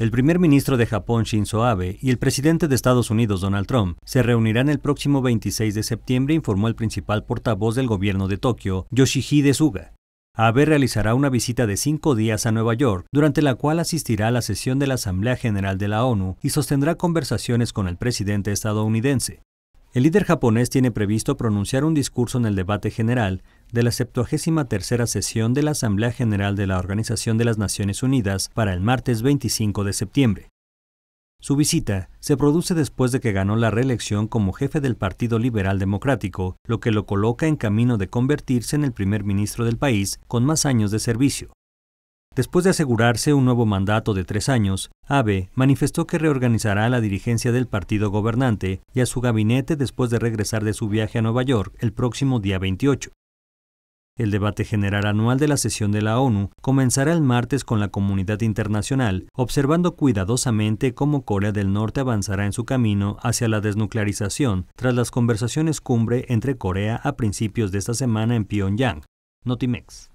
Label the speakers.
Speaker 1: El primer ministro de Japón Shinzo Abe y el presidente de Estados Unidos Donald Trump se reunirán el próximo 26 de septiembre, informó el principal portavoz del gobierno de Tokio, Yoshihide Suga. Abe realizará una visita de cinco días a Nueva York, durante la cual asistirá a la sesión de la Asamblea General de la ONU y sostendrá conversaciones con el presidente estadounidense. El líder japonés tiene previsto pronunciar un discurso en el debate general de la 73 sesión de la Asamblea General de la Organización de las Naciones Unidas para el martes 25 de septiembre. Su visita se produce después de que ganó la reelección como jefe del Partido Liberal Democrático, lo que lo coloca en camino de convertirse en el primer ministro del país con más años de servicio. Después de asegurarse un nuevo mandato de tres años, Abe manifestó que reorganizará la dirigencia del partido gobernante y a su gabinete después de regresar de su viaje a Nueva York el próximo día 28. El debate general anual de la sesión de la ONU comenzará el martes con la comunidad internacional, observando cuidadosamente cómo Corea del Norte avanzará en su camino hacia la desnuclearización tras las conversaciones cumbre entre Corea a principios de esta semana en Pyongyang. Notimex.